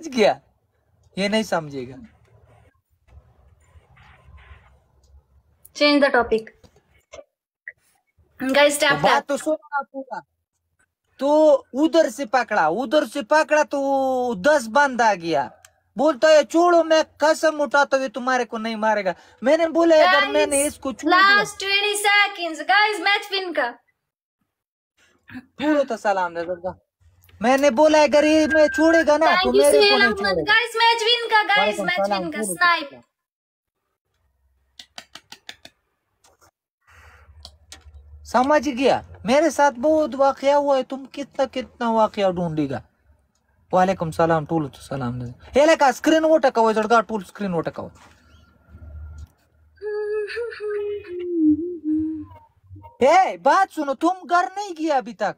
समझ गया ये नहीं समझेगा change the topic guys tap तो, तो पूरा तो उधर से पकड़ा उधर से पकड़ा तो दस बंद आ गया बोलता है छोड़ो मैं कसम उठाता तो हुए तुम्हारे को नहीं मारेगा मैंने बोला अगर मैंने इसको last twenty seconds guys match का तो सलाम दे मैंने बोला है गरीब में छोड़ेगा ना तो मेरे को नहीं छोड़ेगा गाइस मैच विन का गाइस मैच विन का स्नाइप समझ गया मेरे साथ बहुत वाकया हुआ है तुम कितना कितना वाकया ढूंढेगा वालेकुम सलाम टूल तो सलाम ये ले का स्क्रीन वो टकाओ जड़गा टूल स्क्रीन वो टकाओ ए बात सुनो तुम घर नहीं गया अभी तक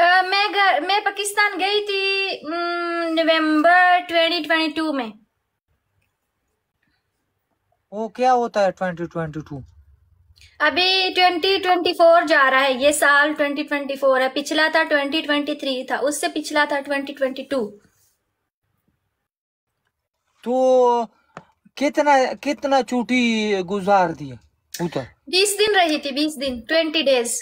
मैं घर मैं पाकिस्तान गई थी नवंबर 2022 में वो क्या होता है 2022 अभी 2024 जा रहा है ये साल 2024 है पिछला था 2023 था उससे पिछला था 2022 तो कितना कितना छुट्टी गुजार दी उधर बीस दिन रही थी बीस दिन ट्वेंटी डेज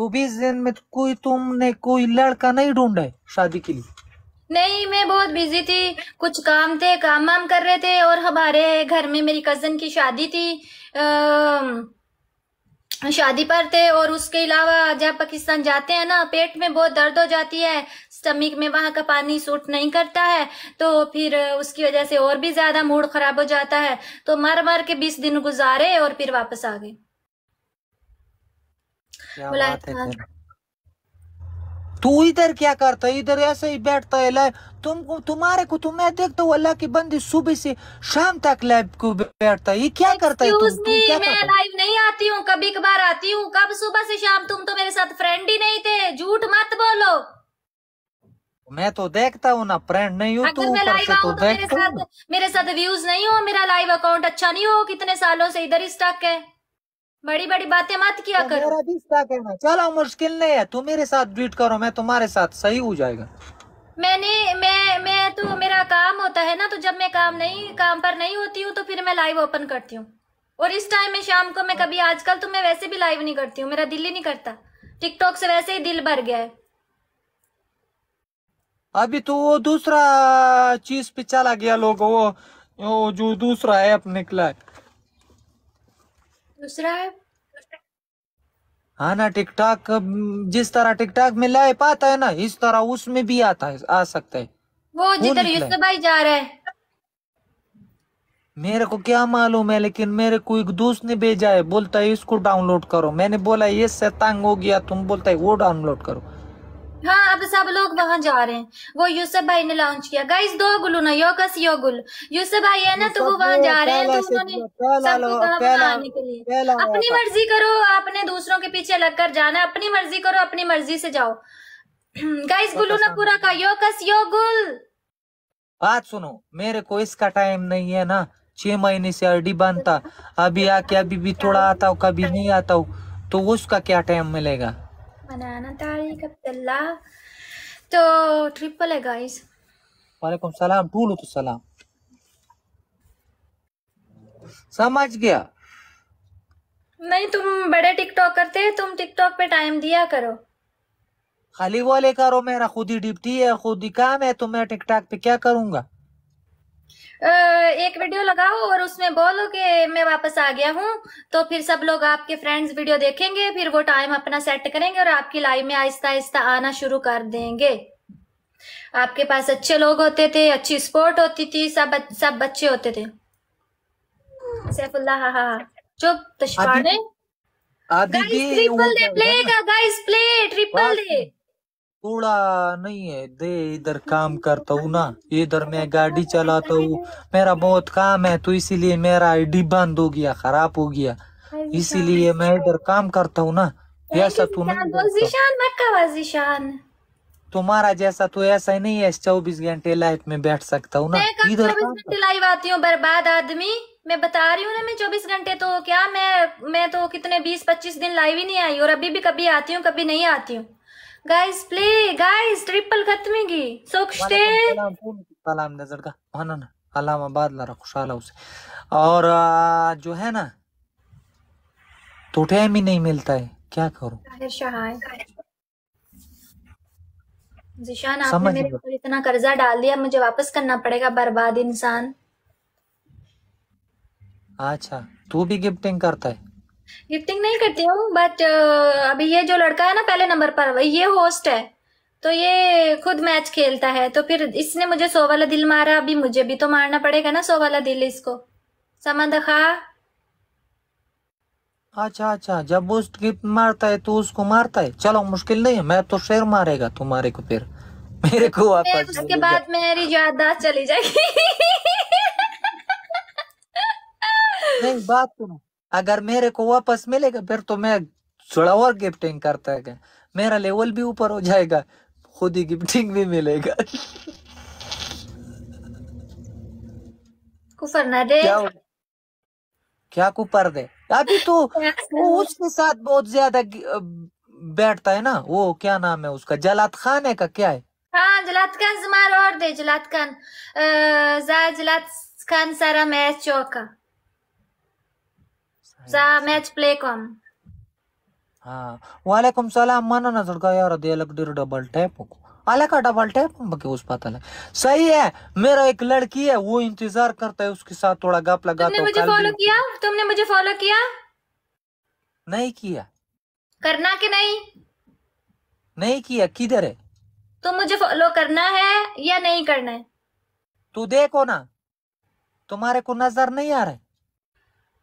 तो बीस दिन में कोई तुमने कोई लड़का नहीं ढूंढा है शादी के लिए नहीं मैं बहुत बिजी थी कुछ काम थे काम वाम कर रहे थे और हमारे घर में मेरी कजन की शादी थी आ, शादी पर थे और उसके अलावा जब पाकिस्तान जाते हैं ना पेट में बहुत दर्द हो जाती है स्टमिक में वहाँ का पानी सूट नहीं करता है तो फिर उसकी वजह से और भी ज्यादा मूड खराब हो जाता है तो मर मर के बीस दिन गुजारे और फिर वापस आ गए हाँ, तू इधर क्या करता है इधर ऐसे ही बैठता है लाइव तुमको तुम्हारे को तुम तो मैं देखता हूँ अल्लाह की बंदी सुबह से शाम तक लाइव को बैठता है ये क्या करता है तुम, तुम क्या मैं लाइव नहीं आती हूँ कभी कभार आती हूँ कब सुबह से शाम तुम तो मेरे साथ फ्रेंड ही नहीं थे झूठ मत बोलो मैं तो देखता हूँ ना फ्रेंड नहीं हूँ तो मैं लाइव तो मेरे साथ मेरे साथ व्यूज नहीं हो मेरा लाइव अकाउंट अच्छा नहीं हो कितने सालों से इधर ही स्टक है बड़ी बड़ी बातें मत किया तो करो मेरा रिश्ता कहना चलो मुश्किल नहीं है तुम मेरे साथ ट्वीट करो मैं तुम्हारे साथ सही हो जाएगा मैंने मैं मैं तो मेरा काम होता है ना तो जब मैं काम नहीं काम पर नहीं होती हूँ तो फिर मैं लाइव ओपन करती हूँ और इस टाइम में शाम को मैं कभी आजकल तो मैं वैसे भी लाइव नहीं करती हूँ मेरा दिल ही नहीं करता टिकटॉक से वैसे ही दिल भर गया है अभी तो वो दूसरा चीज पे चला गया लोग वो जो दूसरा ऐप निकला है दूसरा है हाँ ना टिकटॉक जिस तरह टिकटॉक में लाइव पाता है ना इस तरह उसमें भी आता है आ सकता है वो जिधर यूसुफ भाई जा रहे मेरे को क्या मालूम है लेकिन मेरे को एक दोस्त ने भेजा है बोलता है इसको डाउनलोड करो मैंने बोला ये से तंग हो गया तुम बोलता है वो डाउनलोड करो हाँ अब सब लोग वहां जा रहे हैं वो यूसुफ भाई ने लॉन्च किया गाइस दो गुल ना कस यो गुल यूसुफ भाई है ना तो वो वहां जा रहे हैं तो उन्होंने सबको कहा आने के लिए अपनी मर्जी करो आपने दूसरों के पीछे लगकर जाना अपनी मर्जी करो अपनी मर्जी से जाओ गाइस गुलू ना पूरा का कस यो गुल बात सुनो मेरे को इसका टाइम नहीं है ना छह महीने से अर्डी बांधता अभी आके अभी भी थोड़ा आता हूँ कभी नहीं आता हूँ तो उसका क्या टाइम मिलेगा अनाना तारिक अब्दुल्ला तो ट्रिपल है गाइस वालेकुम सलाम टूलू तो सलाम समझ गया नहीं तुम बड़े टिकटॉक करते हैं तुम टिकटॉक पे टाइम दिया करो खाली वाले करो मेरा खुद ही डिप्टी है खुद ही काम है तो मैं टिकटॉक पे क्या करूंगा एक वीडियो लगाओ और उसमें बोलो कि मैं वापस आ गया हूँ तो फिर सब लोग आपके फ्रेंड्स वीडियो देखेंगे फिर वो टाइम अपना सेट करेंगे और आपकी लाइव में आहिस्ता आहिस्ता आना शुरू कर देंगे आपके पास अच्छे लोग होते थे अच्छी स्पोर्ट होती थी सब सब बच्चे होते थे सैफुल्ला हा हा चुप तशवाने गाइस ट्रिपल दे प्ले का गाइस प्ले ट्रिपल दे थोड़ा नहीं है दे इधर काम करता हूँ ना इधर मैं गाड़ी चलाता हूँ मेरा बहुत काम है तो इसीलिए मेरा आईडी बंद हो गया खराब हो गया इसीलिए मैं इधर काम करता हूँ ना ऐसा तू तो नहीं तुम्हारा जैसा तो ऐसा ही नहीं है चौबीस घंटे लाइफ में बैठ सकता हूँ ना इधर लाइव आती हूँ बर्बाद आदमी मैं बता रही हूँ ना मैं चौबीस घंटे तो क्या मैं मैं तो कितने बीस पच्चीस दिन लाइव ही नहीं आई और अभी भी कभी आती हूँ कभी नहीं आती हूँ गाइस प्ले गाइस ट्रिपल खत्म ही की सोक्स्टे सलाम नजर का हां ना अलामा बाद ला खुशहाल उसे और जो है ना तो टाइम ही नहीं मिलता है क्या करूं जिशान आपने मेरे ऊपर इतना कर्जा डाल दिया मुझे वापस करना पड़ेगा बर्बाद इंसान अच्छा तू भी गिफ्टिंग करता है गिफ्टिंग नहीं करती हूँ बट अभी ये जो लड़का है ना पहले नंबर पर ये होस्ट है तो ये खुद मैच खेलता है तो फिर इसने मुझे सो वाला दिल मारा अभी मुझे भी तो मारना पड़ेगा ना सो वाला दिल इसको समझ खा अच्छा अच्छा जब वो गिफ्ट मारता है तो उसको मारता है चलो मुश्किल नहीं है मैं तो शेर मारेगा तुम्हारे को फिर मेरे को उसके बाद मेरी याददाश्त चली जाएगी नहीं बात सुनो अगर मेरे को वापस मिलेगा फिर तो मैं थोड़ा और गिफ्टिंग करता है मेरा लेवल भी ऊपर हो जाएगा खुद ही गिफ्टिंग भी मिलेगा कुफर ना दे क्या, क्या कुफर दे अभी तो वो उसके साथ बहुत ज्यादा बैठता है ना वो क्या नाम है उसका जलात खान है का क्या है हाँ जलात खान और दे जलात खान जलात खान सारा मैच चौका वालेकुम सलाम मानो नजर का यार अलग डेर डबल टैप आला का डबल टैप के उस पता है सही है मेरा एक लड़की है वो इंतजार करता है उसके साथ थोड़ा गप लगा तुमने मुझे फॉलो किया तुमने मुझे फॉलो किया नहीं किया करना कि नहीं नहीं किया किधर है तुम मुझे फॉलो करना है या नहीं करना है तू देखो ना तुम्हारे को नजर नहीं आ रहा है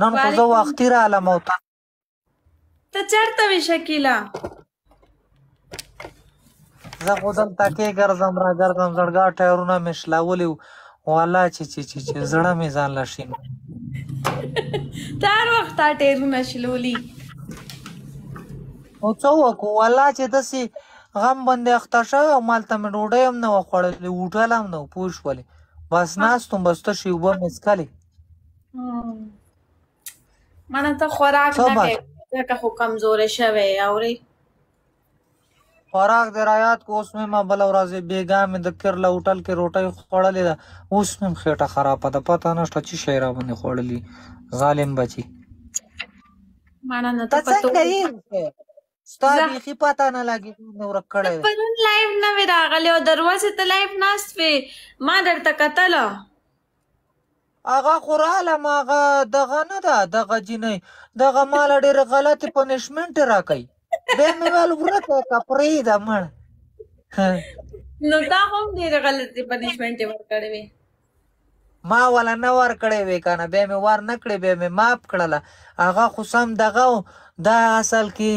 نن خو زه وختي رالم او ته ته چېرته وې شکیله زه خو دلته کې ګرځم را ګرځم زړګا ټایرونه مې شلولي والا چې چې چې چې زړه مې ځان له شین تار وخت تا ټایرونه شلولي او څه وکړو والا چې داسې غم باندې اخته شوی او مالته مې ډوډۍ هم نه وه خوړلې هوټل هم نه و پوه شولې بس ناست وم بس تشې اوبه مې څکلې مړه ته خوراک نه کوي ځکه خو کمزورې شوی اوري خوراک د رایات کو اوس مې ما بل ورځ بیګا مې د کرلا هوټل کې روټۍ خوړلې ده اوس مې خېټه خرابه ده پته نشته چې شی را باندې خوړلې ظالم بچي مړه نه ته پته ستا بيخي پتا نه لګي نو رکړې پرون لایو نه وی راغلی او دروازه ته لایو ناست وی ما درته کتل هغه خو رااله هغه دغه نه ده دغه جینۍ دغه ماله ډېر غلطې پنشمنټ راکوي بیا مې ویل ورکه که پرېږده مړ نو تا هم ډېرې غلطې پنشمنټ ورکړې وې ما ولا نه ورکړې وې که نه بیا مې ور نه کړې بیا مې معاف کړله هغه خو سم دغه دا اصل کې